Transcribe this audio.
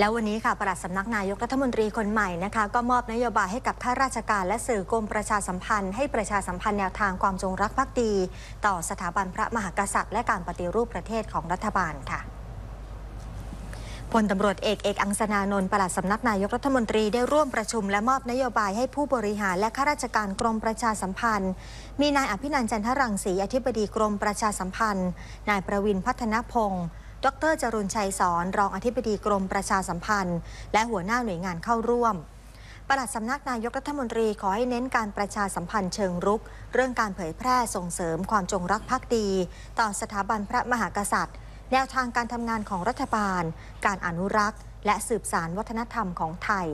แล้ววันนี้ค่ะประหลัดสำนักนายกรัฐมนตรีคนใหม่นะคะก็มอบนโยบายให้กับข้าราชการและสื่อกรมประชาสัมพันธ์ให้ประชาสัมพันธ์แนวทางความจงรักภักดีต่อสถาบันพระมหากษัตริย์และการปฏิรูปประเทศของรัฐบาลค่ะพลตำรวจเอกเอกอังสนานนท์ปลัดสำนักนายกรัฐมนตรีได้ร่วมประชุม และมอบนโยบายให้ผู้บริหารและข้าราชการกรมประชาสัมพันธ์ มีนายอภินันท์จันทรังสีอธิบดีกรมประชาสัมพันธ์ นายประวินพัฒนพงศ์ดรจรุนชัยสอนรองอธิบดีกรมประชาสัมพันธ์ และหัวหน้าหน่วยงานเข้าร่วมปลัดสำนักนายกรัฐมนตรีขอให้เน้นการประชาสัมพันธ์เชิงรุก เรื่องการเผยแพร่ส่งเสริมความจงรักภักดี ต่อสถาบันพระมหากษัตริย์ แนวทางการทำงานของรัฐบาล การอนุรักษ์ และสืบสานวัฒนธรรมของไทย